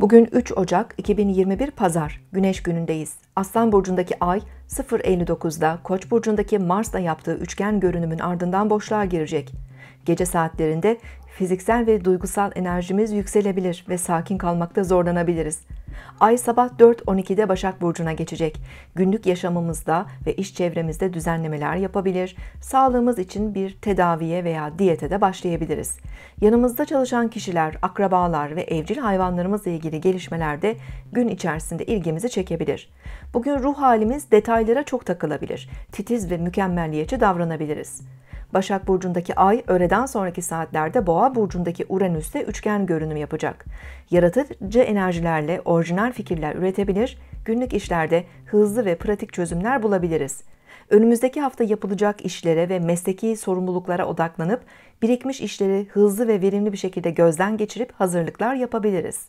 Bugün 3 Ocak 2021 Pazar, Güneş günündeyiz. Aslan Burcu'ndaki Ay 0.59'da Koç Burcu'ndaki Mars'la yaptığı üçgen görünümün ardından boşluğa girecek. Gece saatlerinde fiziksel ve duygusal enerjimiz yükselebilir ve sakin kalmakta zorlanabiliriz. Ay sabah 4.12'de Başak Burcu'na geçecek. Günlük yaşamımızda ve iş çevremizde düzenlemeler yapabilir, sağlığımız için bir tedaviye veya diyete de başlayabiliriz. Yanımızda çalışan kişiler, akrabalar ve evcil hayvanlarımızla ilgili gelişmeler de gün içerisinde ilgimizi çekebilir. Bugün ruh halimiz detaylara çok takılabilir, titiz ve mükemmelliyetçi davranabiliriz. Başak Burcu'ndaki Ay öğleden sonraki saatlerde Boğa Burcu'ndaki Uranüs'te üçgen görünüm yapacak. Yaratıcı enerjilerle orijinal fikirler üretebilir, günlük işlerde hızlı ve pratik çözümler bulabiliriz. Önümüzdeki hafta yapılacak işlere ve mesleki sorumluluklara odaklanıp birikmiş işleri hızlı ve verimli bir şekilde gözden geçirip hazırlıklar yapabiliriz.